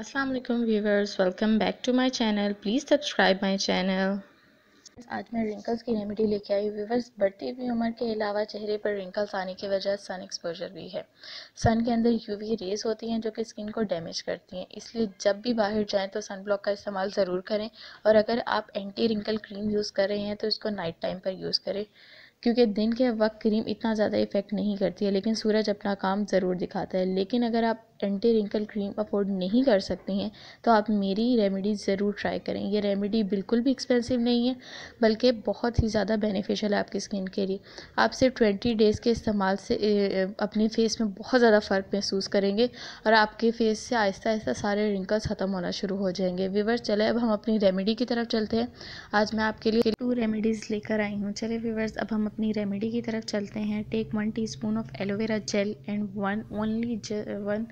Aslam viewers welcome back to my channel please subscribe my channel आज मैं wrinkles की remedy लेके आई व्यूवर्स बढ़ती हुई उम्र के अलावा चेहरे पर रिंकल्स आने की वजह सन एक्सपोजर भी है सन के अंदर यूवी रेज होती हैं जो कि स्किन को डैमेज करती हैं इसलिए जब भी बाहर जाएं तो सन ब्लॉक का इस्तेमाल ज़रूर करें और अगर आप एंटी रिंकल क्रीम यूज़ कर रहे हैं तो इसको नाइट टाइम पर यूज़ करें क्योंकि दिन के वक्त क्रीम इतना ज़्यादा इफ़ेक्ट नहीं करती है लेकिन सूरज अपना काम ज़रूर दिखाता है लेकिन अगर आप एंटी रिंकल क्रीम अफोर्ड नहीं कर सकते हैं तो आप मेरी रेमेडी ज़रूर ट्राई करें ये रेमेडी बिल्कुल भी एक्सपेंसिव नहीं है बल्कि बहुत ही ज़्यादा बेनिफिशियल है आपकी स्किन के लिए आप सिर्फ ट्वेंटी डेज़ के इस्तेमाल से अपने फेस में बहुत ज़्यादा फ़र्क महसूस करेंगे और आपके फेस से आहिस्ता आहिस्ता सारे रिंकल्स ख़त्म होना शुरू हो जाएंगे व्यूवर्स चले अब हम अपनी रेमेडी की तरफ चलते हैं आज मैं आपके लिए टू रेमेडीज़ लेकर आई हूँ चले व्यूवर्स अब हम अपनी रेमेडी की तरफ चलते हैं take one teaspoon of aloe vera gel and one only one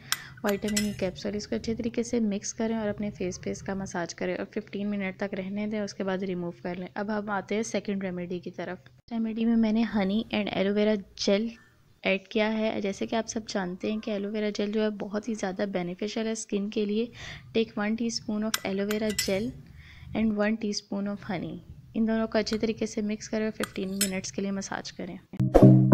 vitamin E e capsule इसको अच्छे तरीके से मिक्स करें और अपने फेस पे इसका मसाज करें और 15 मिनट तक रहने दें उसके बाद रिमूव कर लें अब हम आते हैं सेकंड रेमेडी की तरफ रेमेडी में मैंने honey and aloe vera gel add किया है जैसे कि आप सब जानते हैं कि एलोवेरा जेल जो है बहुत ही ज़्यादा बेनिफिशियल है स्किन के लिए take one T of aloe vera gel and one T of honey इन दोनों को अच्छे तरीके से मिक्स करें और फिफ्टीन मिनट्स के लिए मसाज करें